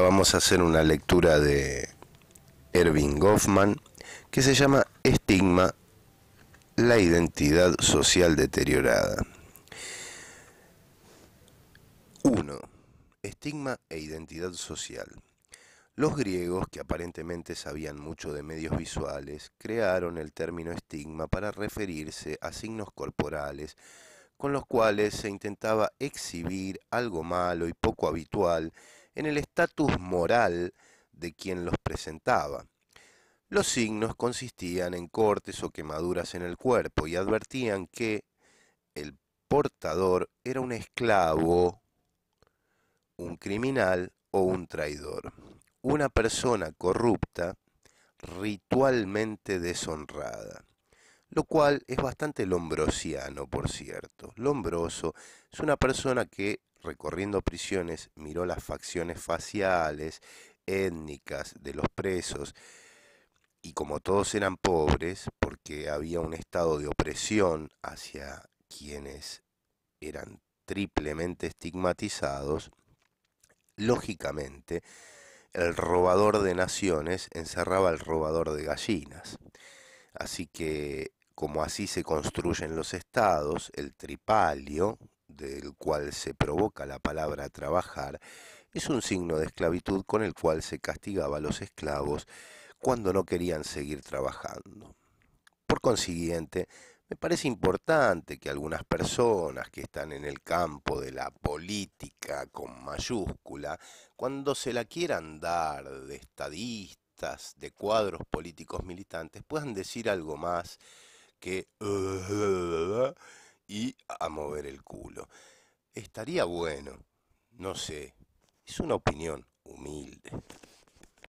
vamos a hacer una lectura de Erving Goffman que se llama Estigma, la identidad social deteriorada. 1. Estigma e identidad social. Los griegos, que aparentemente sabían mucho de medios visuales, crearon el término estigma para referirse a signos corporales con los cuales se intentaba exhibir algo malo y poco habitual en el estatus moral de quien los presentaba. Los signos consistían en cortes o quemaduras en el cuerpo y advertían que el portador era un esclavo, un criminal o un traidor, una persona corrupta, ritualmente deshonrada lo cual es bastante lombrosiano, por cierto. Lombroso es una persona que recorriendo prisiones, miró las facciones faciales, étnicas de los presos, y como todos eran pobres, porque había un estado de opresión hacia quienes eran triplemente estigmatizados, lógicamente, el robador de naciones encerraba al robador de gallinas. Así que, como así se construyen los estados, el tripalio, del cual se provoca la palabra trabajar, es un signo de esclavitud con el cual se castigaba a los esclavos cuando no querían seguir trabajando. Por consiguiente, me parece importante que algunas personas que están en el campo de la política con mayúscula, cuando se la quieran dar de estadistas, de cuadros políticos militantes, puedan decir algo más que y a mover el culo. Estaría bueno, no sé, es una opinión humilde.